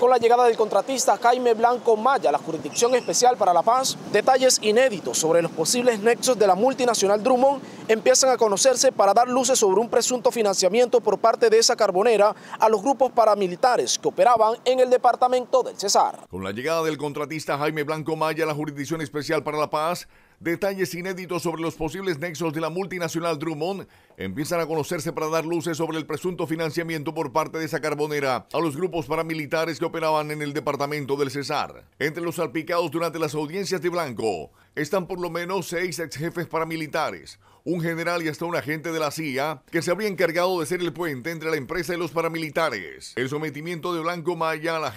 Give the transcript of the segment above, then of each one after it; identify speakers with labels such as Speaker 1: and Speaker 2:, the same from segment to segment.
Speaker 1: con la llegada del contratista Jaime Blanco Maya a la Jurisdicción Especial para la Paz, detalles inéditos sobre los posibles nexos de la multinacional Drummond empiezan a conocerse para dar luces sobre un presunto financiamiento por parte de esa carbonera a los grupos paramilitares que operaban en el departamento del Cesar. Con la llegada del contratista Jaime Blanco Maya a la Jurisdicción Especial para la Paz, Detalles inéditos sobre los posibles nexos de la multinacional Drummond empiezan a conocerse para dar luces sobre el presunto financiamiento por parte de esa carbonera a los grupos paramilitares que operaban en el departamento del Cesar. Entre los salpicados durante las audiencias de Blanco están por lo menos seis ex jefes paramilitares, un general y hasta un agente de la CIA que se habría encargado de ser el puente entre la empresa y los paramilitares. El sometimiento de Blanco Maya a la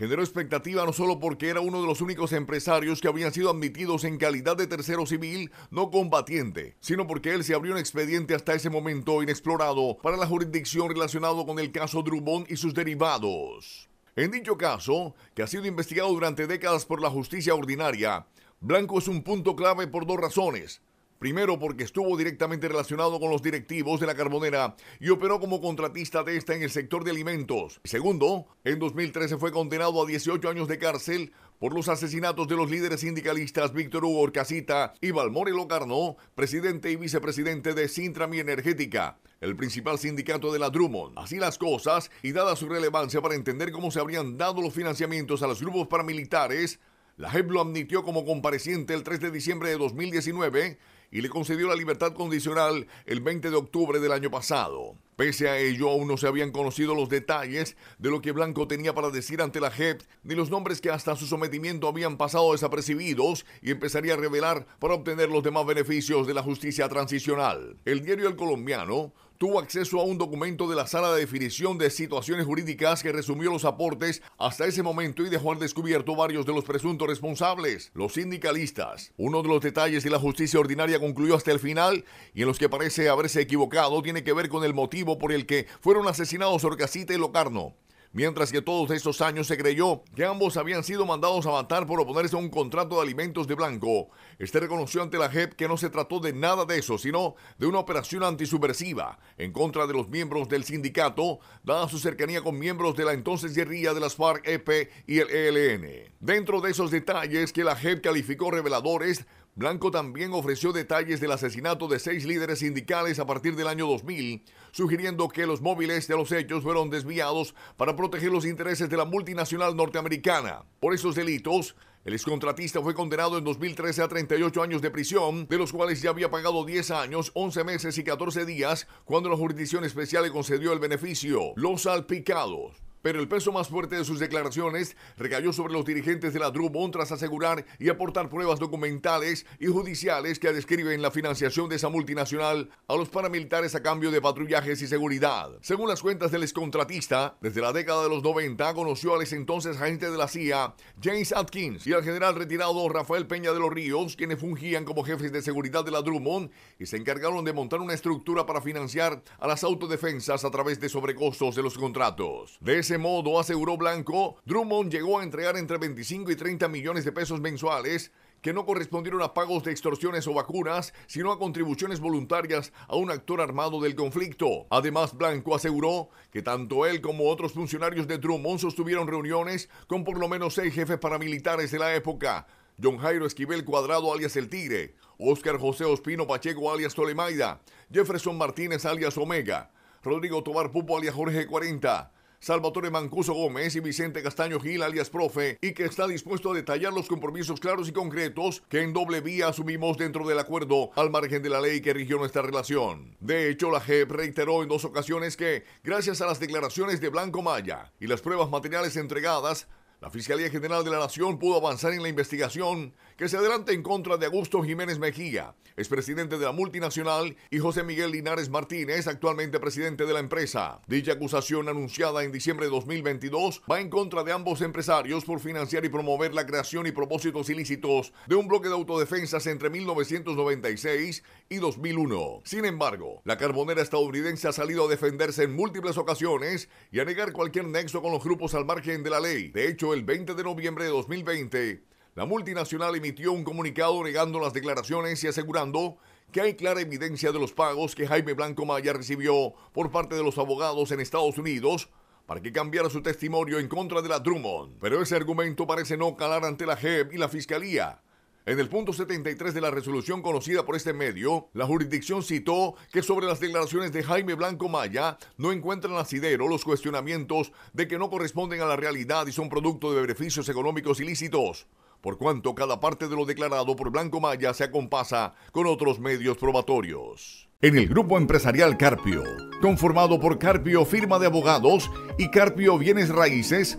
Speaker 1: generó expectativa no solo porque era uno de los únicos empresarios que habían sido admitidos en calidad de tercero civil no combatiente, sino porque él se abrió un expediente hasta ese momento inexplorado para la jurisdicción relacionado con el caso Drummond y sus derivados. En dicho caso, que ha sido investigado durante décadas por la justicia ordinaria, Blanco es un punto clave por dos razones. Primero porque estuvo directamente relacionado con los directivos de la carbonera y operó como contratista de esta en el sector de alimentos. Segundo, en 2013 fue condenado a 18 años de cárcel por los asesinatos de los líderes sindicalistas Víctor Hugo Orcasita y Valmore Locarno, presidente y vicepresidente de Sintrami Energética, el principal sindicato de la Drummond. Así las cosas, y dada su relevancia para entender cómo se habrían dado los financiamientos a los grupos paramilitares, la JEP lo admitió como compareciente el 3 de diciembre de 2019 y le concedió la libertad condicional el 20 de octubre del año pasado. Pese a ello, aún no se habían conocido los detalles de lo que Blanco tenía para decir ante la JEP, ni los nombres que hasta su sometimiento habían pasado desapercibidos y empezaría a revelar para obtener los demás beneficios de la justicia transicional. El diario El Colombiano tuvo acceso a un documento de la Sala de Definición de Situaciones Jurídicas que resumió los aportes hasta ese momento y dejó al descubierto varios de los presuntos responsables, los sindicalistas. Uno de los detalles de la justicia ordinaria concluyó hasta el final y en los que parece haberse equivocado tiene que ver con el motivo por el que fueron asesinados Orcasita y Locarno mientras que todos esos años se creyó que ambos habían sido mandados a matar por oponerse a un contrato de alimentos de blanco. Este reconoció ante la JEP que no se trató de nada de eso, sino de una operación antisubversiva en contra de los miembros del sindicato, dada su cercanía con miembros de la entonces guerrilla de las FARC-EP y el ELN. Dentro de esos detalles que la JEP calificó reveladores, Blanco también ofreció detalles del asesinato de seis líderes sindicales a partir del año 2000, sugiriendo que los móviles de los hechos fueron desviados para proteger los intereses de la multinacional norteamericana. Por esos delitos, el excontratista fue condenado en 2013 a 38 años de prisión, de los cuales ya había pagado 10 años, 11 meses y 14 días cuando la jurisdicción especial le concedió el beneficio. Los salpicados. Pero el peso más fuerte de sus declaraciones recayó sobre los dirigentes de la Drummond tras asegurar y aportar pruebas documentales y judiciales que describen la financiación de esa multinacional a los paramilitares a cambio de patrullajes y seguridad. Según las cuentas del excontratista, desde la década de los 90 conoció al ex entonces agente de la CIA, James Atkins, y al general retirado Rafael Peña de los Ríos, quienes fungían como jefes de seguridad de la Drummond y se encargaron de montar una estructura para financiar a las autodefensas a través de sobrecostos de los contratos. De ese modo, aseguró Blanco, Drummond llegó a entregar entre 25 y 30 millones de pesos mensuales que no correspondieron a pagos de extorsiones o vacunas, sino a contribuciones voluntarias a un actor armado del conflicto. Además, Blanco aseguró que tanto él como otros funcionarios de Drummond sostuvieron reuniones con por lo menos seis jefes paramilitares de la época. John Jairo Esquivel Cuadrado alias El Tigre, Oscar José Ospino Pacheco alias Tolemaida, Jefferson Martínez alias Omega, Rodrigo Tobar Pupo alias Jorge 40, Salvatore Mancuso Gómez y Vicente Castaño Gil, alias Profe, y que está dispuesto a detallar los compromisos claros y concretos que en doble vía asumimos dentro del acuerdo al margen de la ley que rigió nuestra relación. De hecho, la JEP reiteró en dos ocasiones que, gracias a las declaraciones de Blanco Maya y las pruebas materiales entregadas, la Fiscalía General de la Nación pudo avanzar en la investigación que se adelanta en contra de Augusto Jiménez Mejía, expresidente de la multinacional, y José Miguel Linares Martínez, actualmente presidente de la empresa. Dicha acusación anunciada en diciembre de 2022 va en contra de ambos empresarios por financiar y promover la creación y propósitos ilícitos de un bloque de autodefensas entre 1996 y 2001. Sin embargo, la carbonera estadounidense ha salido a defenderse en múltiples ocasiones y a negar cualquier nexo con los grupos al margen de la ley. De hecho, el 20 de noviembre de 2020, la multinacional emitió un comunicado negando las declaraciones y asegurando que hay clara evidencia de los pagos que Jaime Blanco Maya recibió por parte de los abogados en Estados Unidos para que cambiara su testimonio en contra de la Drummond. Pero ese argumento parece no calar ante la JEP y la Fiscalía, en el punto 73 de la resolución conocida por este medio, la jurisdicción citó que sobre las declaraciones de Jaime Blanco Maya no encuentran asidero los cuestionamientos de que no corresponden a la realidad y son producto de beneficios económicos ilícitos por cuanto cada parte de lo declarado por Blanco Maya se acompasa con otros medios probatorios. En el grupo empresarial Carpio, conformado por Carpio Firma de Abogados y Carpio Bienes Raíces,